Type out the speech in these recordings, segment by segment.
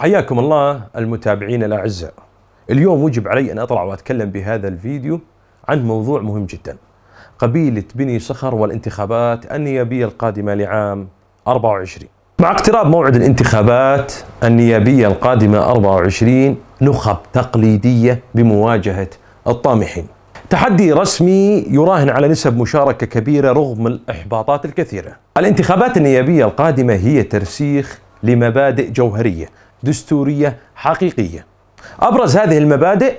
حياكم الله المتابعين الاعزاء. اليوم وجب علي ان اطلع واتكلم بهذا الفيديو عن موضوع مهم جدا. قبيله بني صخر والانتخابات النيابيه القادمه لعام 24. مع اقتراب موعد الانتخابات النيابيه القادمه 24 نخب تقليديه بمواجهه الطامحين. تحدي رسمي يراهن على نسب مشاركه كبيره رغم الاحباطات الكثيره. الانتخابات النيابيه القادمه هي ترسيخ لمبادئ جوهريه دستورية حقيقية أبرز هذه المبادئ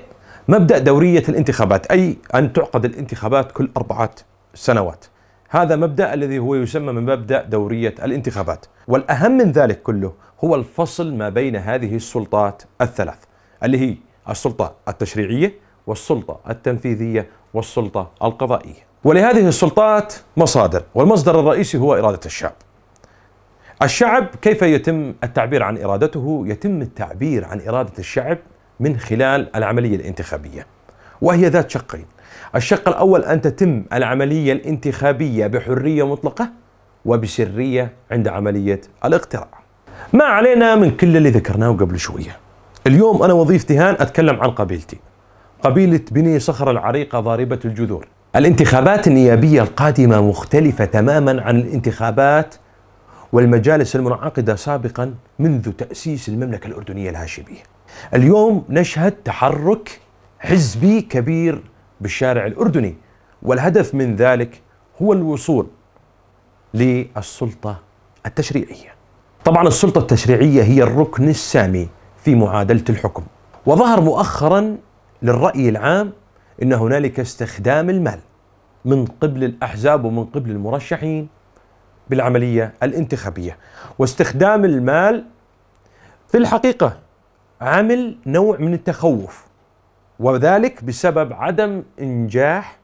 مبدأ دورية الانتخابات أي أن تعقد الانتخابات كل أربعة سنوات هذا مبدأ الذي هو يسمى من مبدأ دورية الانتخابات والأهم من ذلك كله هو الفصل ما بين هذه السلطات الثلاث اللي هي السلطة التشريعية والسلطة التنفيذية والسلطة القضائية ولهذه السلطات مصادر والمصدر الرئيسي هو إرادة الشعب الشعب كيف يتم التعبير عن ارادته؟ يتم التعبير عن اراده الشعب من خلال العمليه الانتخابيه. وهي ذات شقين. الشق الاول ان تتم العمليه الانتخابيه بحريه مطلقه وبسريه عند عمليه الاقتراع. ما علينا من كل اللي ذكرناه قبل شويه. اليوم انا وظيفتي هان اتكلم عن قبيلتي. قبيله بني صخر العريقه ضاربه الجذور. الانتخابات النيابيه القادمه مختلفه تماما عن الانتخابات والمجالس المنعقدة سابقا منذ تأسيس المملكة الأردنية الهاشمية اليوم نشهد تحرك حزبي كبير بالشارع الأردني والهدف من ذلك هو الوصول للسلطة التشريعية طبعا السلطة التشريعية هي الركن السامي في معادلة الحكم وظهر مؤخرا للرأي العام أن هنالك استخدام المال من قبل الأحزاب ومن قبل المرشحين بالعملية الانتخابية واستخدام المال في الحقيقة عمل نوع من التخوف وذلك بسبب عدم إنجاح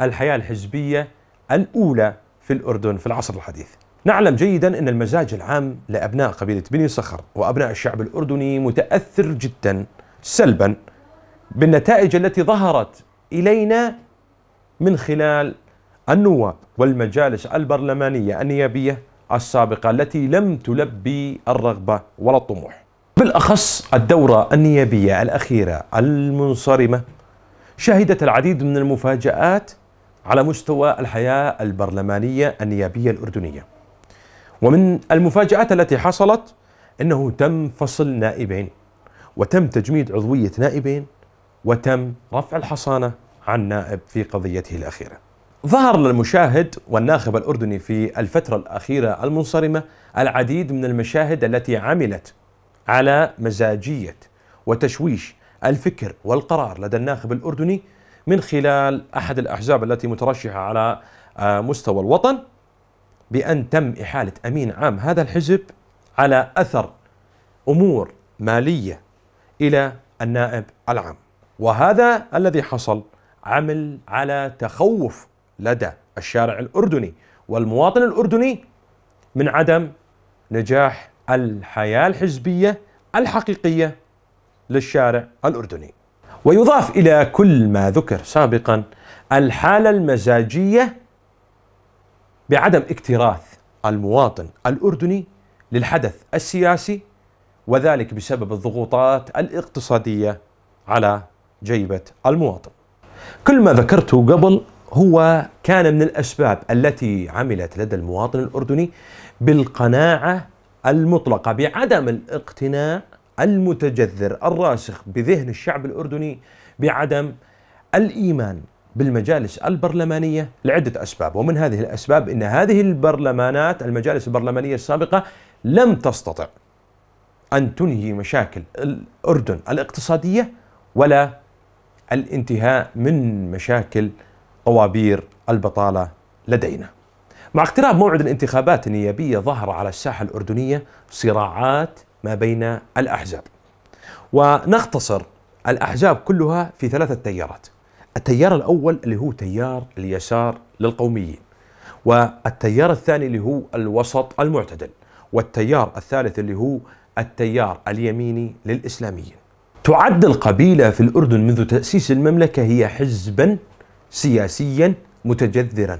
الحياة الحزبية الأولى في الأردن في العصر الحديث نعلم جيدا أن المزاج العام لأبناء قبيلة بني صخر وأبناء الشعب الأردني متأثر جدا سلبا بالنتائج التي ظهرت إلينا من خلال النواب والمجالس البرلمانية النيابية السابقة التي لم تلبي الرغبة ولا الطموح بالأخص الدورة النيابية الأخيرة المنصرمة شهدت العديد من المفاجآت على مستوى الحياة البرلمانية النيابية الأردنية ومن المفاجآت التي حصلت أنه تم فصل نائبين وتم تجميد عضوية نائبين وتم رفع الحصانة عن نائب في قضيته الأخيرة ظهر للمشاهد والناخب الأردني في الفترة الأخيرة المنصرمة العديد من المشاهد التي عملت على مزاجية وتشويش الفكر والقرار لدى الناخب الأردني من خلال أحد الأحزاب التي مترشحة على آه، مستوى الوطن بأن تم إحالة أمين عام هذا الحزب على أثر أمور مالية إلى النائب العام وهذا الذي حصل عمل على تخوف لدى الشارع الاردني والمواطن الاردني من عدم نجاح الحياه الحزبيه الحقيقيه للشارع الاردني. ويضاف الى كل ما ذكر سابقا الحاله المزاجيه بعدم اكتراث المواطن الاردني للحدث السياسي وذلك بسبب الضغوطات الاقتصاديه على جيبه المواطن. كل ما ذكرته قبل هو كان من الاسباب التي عملت لدى المواطن الاردني بالقناعه المطلقه بعدم الاقتناع المتجذر الراسخ بذهن الشعب الاردني بعدم الايمان بالمجالس البرلمانيه لعده اسباب ومن هذه الاسباب ان هذه البرلمانات المجالس البرلمانيه السابقه لم تستطع ان تنهي مشاكل الاردن الاقتصاديه ولا الانتهاء من مشاكل طوابير البطالة لدينا مع اقتراب موعد الانتخابات النيابية ظهر على الساحة الأردنية صراعات ما بين الأحزاب ونختصر الأحزاب كلها في ثلاثة تيارات التيار الأول اللي هو تيار اليسار للقوميين والتيار الثاني اللي هو الوسط المعتدل والتيار الثالث اللي هو التيار اليميني للإسلاميين تعد القبيلة في الأردن منذ تأسيس المملكة هي حزبا سياسيا متجذرا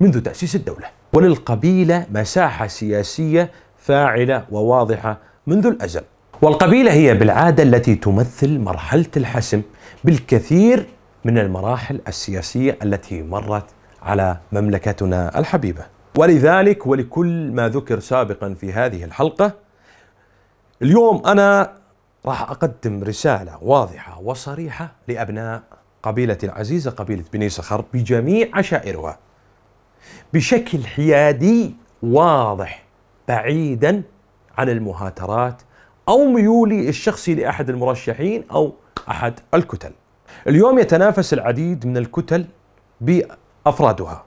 منذ تأسيس الدولة وللقبيلة مساحة سياسية فاعلة وواضحة منذ الأزل والقبيلة هي بالعادة التي تمثل مرحلة الحسم بالكثير من المراحل السياسية التي مرت على مملكتنا الحبيبة ولذلك ولكل ما ذكر سابقا في هذه الحلقة اليوم أنا راح أقدم رسالة واضحة وصريحة لأبناء قبيلة العزيزة قبيلة بني سخر بجميع عشائرها بشكل حيادي واضح بعيدا عن المهاترات أو ميولي الشخصي لأحد المرشحين أو أحد الكتل اليوم يتنافس العديد من الكتل بأفرادها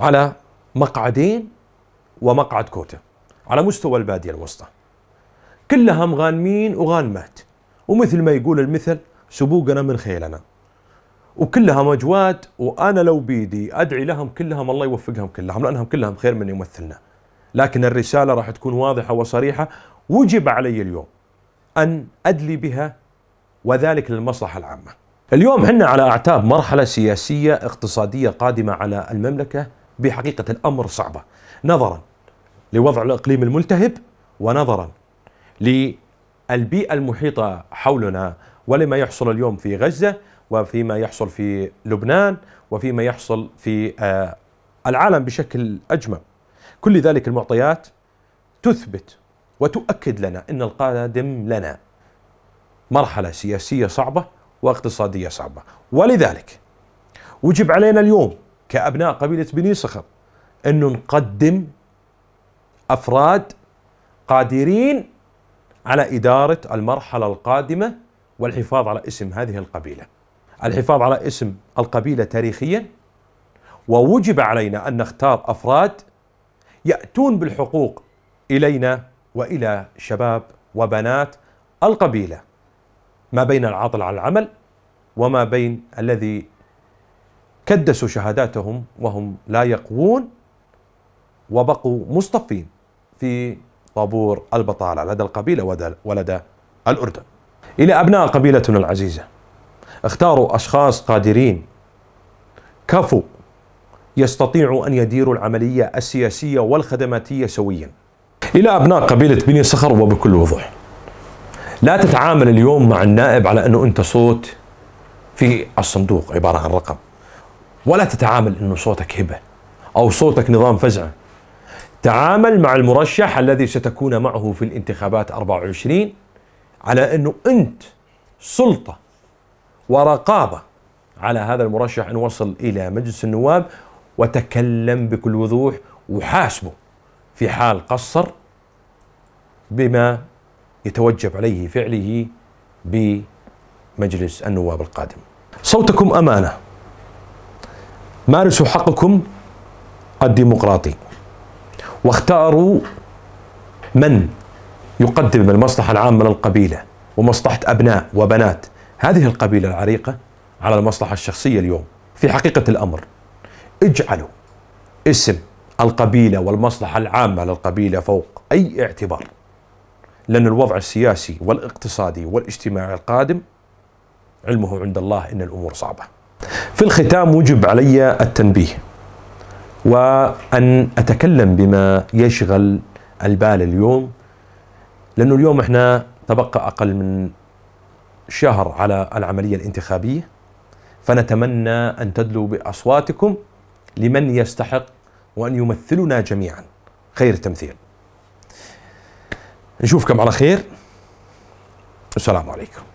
على مقعدين ومقعد كوتا على مستوى البادية الوسطى كلهم غانمين وغانمات ومثل ما يقول المثل سبوقنا من خيلنا وكلها مجوات وانا لو بيدي ادعي لهم كلهم الله يوفقهم كلهم لانهم كلهم خير من يمثلنا لكن الرساله راح تكون واضحه وصريحه وجب علي اليوم ان ادلي بها وذلك للمصلحه العامه. اليوم احنا على اعتاب مرحله سياسيه اقتصاديه قادمه على المملكه بحقيقه الامر صعبه نظرا لوضع الاقليم الملتهب ونظرا للبيئه المحيطه حولنا ولما يحصل اليوم في غزة وفيما يحصل في لبنان وفيما يحصل في آه، العالم بشكل أجمع كل ذلك المعطيات تثبت وتؤكد لنا أن القادم لنا مرحلة سياسية صعبة واقتصادية صعبة ولذلك وجب علينا اليوم كأبناء قبيلة بني صخر أن نقدم أفراد قادرين على إدارة المرحلة القادمة والحفاظ على اسم هذه القبيله. الحفاظ على اسم القبيله تاريخيا ووجب علينا ان نختار افراد ياتون بالحقوق الينا والى شباب وبنات القبيله ما بين العاطل عن العمل وما بين الذي كدسوا شهاداتهم وهم لا يقوون وبقوا مصطفين في طابور البطاله لدى القبيله ولدى الاردن إلى أبناء قبيلتنا العزيزة اختاروا أشخاص قادرين كفو يستطيعوا أن يديروا العملية السياسية والخدماتية سويا إلى أبناء قبيلة بني صخر وبكل وضوح لا تتعامل اليوم مع النائب على أنه أنت صوت في الصندوق عبارة عن رقم ولا تتعامل أنه صوتك هبة أو صوتك نظام فزعة تعامل مع المرشح الذي ستكون معه في الانتخابات 24 على انه انت سلطه ورقابه على هذا المرشح ان وصل الى مجلس النواب وتكلم بكل وضوح وحاسبه في حال قصر بما يتوجب عليه فعله بمجلس النواب القادم. صوتكم امانه. مارسوا حقكم الديمقراطي واختاروا من يقدم المصلحة العامة للقبيلة ومصلحة أبناء وبنات هذه القبيلة العريقة على المصلحة الشخصية اليوم في حقيقة الأمر اجعلوا اسم القبيلة والمصلحة العامة للقبيلة فوق أي اعتبار لأن الوضع السياسي والاقتصادي والاجتماعي القادم علمه عند الله إن الأمور صعبة في الختام وجب علي التنبيه وأن أتكلم بما يشغل البال اليوم لانه اليوم احنا تبقى اقل من شهر على العمليه الانتخابيه فنتمنى ان تدلوا باصواتكم لمن يستحق وان يمثلنا جميعا خير تمثيل. نشوفكم على خير والسلام عليكم.